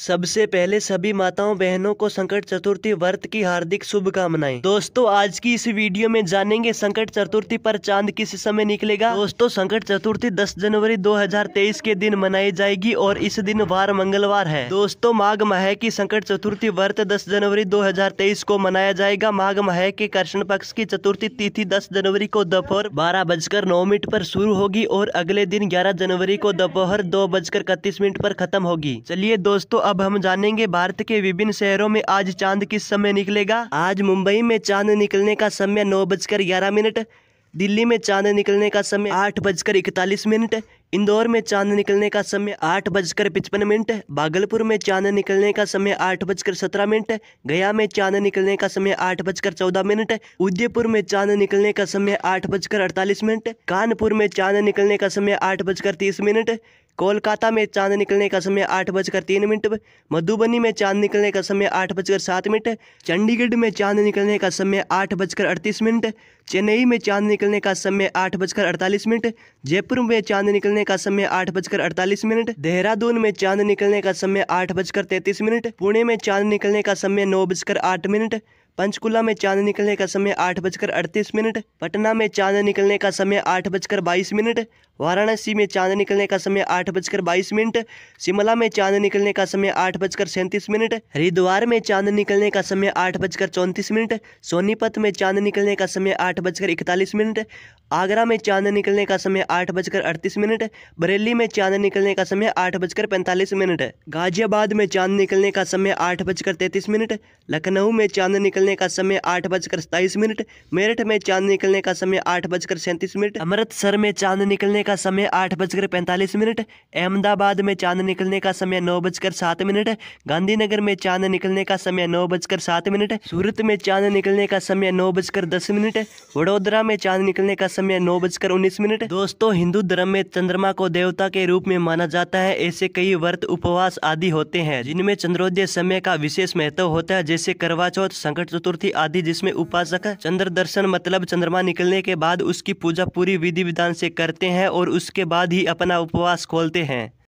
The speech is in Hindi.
सबसे पहले सभी माताओं बहनों को संकट चतुर्थी व्रत की हार्दिक शुभकामनाएं दोस्तों आज की इस वीडियो में जानेंगे संकट चतुर्थी पर चांद किस समय निकलेगा दोस्तों संकट चतुर्थी 10 जनवरी 2023 के दिन मनाई जाएगी और इस दिन वार मंगलवार है दोस्तों माघ माह की संकट चतुर्थी व्रत दस जनवरी दो को मनाया जाएगा माघ माह के कृष्ण पक्ष की चतुर्थी तिथि दस जनवरी को दोपहर बारह बजकर नौ मिनट आरोप शुरू होगी और अगले दिन ग्यारह जनवरी को दोपहर दो बजकर इकतीस मिनट आरोप खत्म होगी चलिए दोस्तों अब हम जानेंगे भारत के विभिन्न शहरों में आज चांद किस समय निकलेगा आज मुंबई में चांद निकलने का समय नौ बजकर ग्यारह मिनट दिल्ली में चांद निकलने का समय आठ बजकर इकतालीस मिनट इंदौर में चांद निकलने का समय आठ बजकर पचपन मिनट भागलपुर में चांद निकलने का समय आठ बजकर सत्रह मिनट गया में चांद निकलने का समय आठ बजकर चौदह मिनट उदयपुर में चांद निकलने का समय आठ बजकर अड़तालीस मिनट कानपुर में चांद निकलने का समय आठ बजकर तीस मिनट कोलकाता में चांद निकलने का समय आठ बजकर तीन मिनट मधुबनी में चांद निकलने का समय आठ बजकर सात मिनट चंडीगढ़ में चांद निकलने का समय आठ बजकर अड़तीस मिनट चेन्नई में चांद निकलने का समय आठ बजकर अड़तालीस मिनट जयपुर में चांद निकलने का समय आठ बजकर अड़तालीस मिनट देहरादून में चांद निकलने का समय आठ बजकर तैतीस मिनट पुणे में चांद निकलने का समय नौ बजकर आठ मिनट पंचकुला में चांद निकलने का समय आठ बजकर अड़तीस मिनट पटना में चांद निकलने का समय आठ बजकर बाईस मिनट वाराणसी में चांद निकलने का समय आठ बजकर बाईस मिनट शिमला में चांद निकलने का समय आठ बजकर सैंतीस मिनट हरिद्वार में चांद निकलने का समय आठ बजकर चौंतीस मिनट सोनीपत में चांद निकलने का समय आठ बजकर इकतालीस मिनट आगरा में चांद निकलने का समय आठ बजकर अड़तीस मिनट बरेली में चांद निकलने का समय आठ बजकर पैंतालीस मिनट गाजियाबाद में चांद निकलने का समय आठ बजकर तैंतीस मिनट लखनऊ में चांद निकलने का समय आठ बजकर सताईस मिनट मेरठ में चांद निकलने का समय आठ बजकर सैंतीस मिनट अमृतसर में चांद निकलने का समय आठ बजकर पैंतालीस मिनट अहमदाबाद में चांद निकलने का समय नौ बजकर सात मिनट गांधीनगर में चांद निकलने का समय नौ बजकर सात मिनट सूरत में चांद निकलने का समय नौ बजकर दस मिनट वडोदरा में चांद निकलने का समय नौ बजकर उन्नीस मिनट दोस्तों हिंदू धर्म में चंद्रमा को देवता के रूप में माना जाता है ऐसे कई व्रत उपवास आदि होते हैं जिनमें चंद्रोदय समय का विशेष महत्व होता है जैसे करवा चौथ संकट चतुर्थी आदि जिसमे उपासक चंद्र दर्शन मतलब चंद्रमा निकलने के बाद उसकी पूजा पूरी विधि विधान से करते हैं और उसके बाद ही अपना उपवास खोलते हैं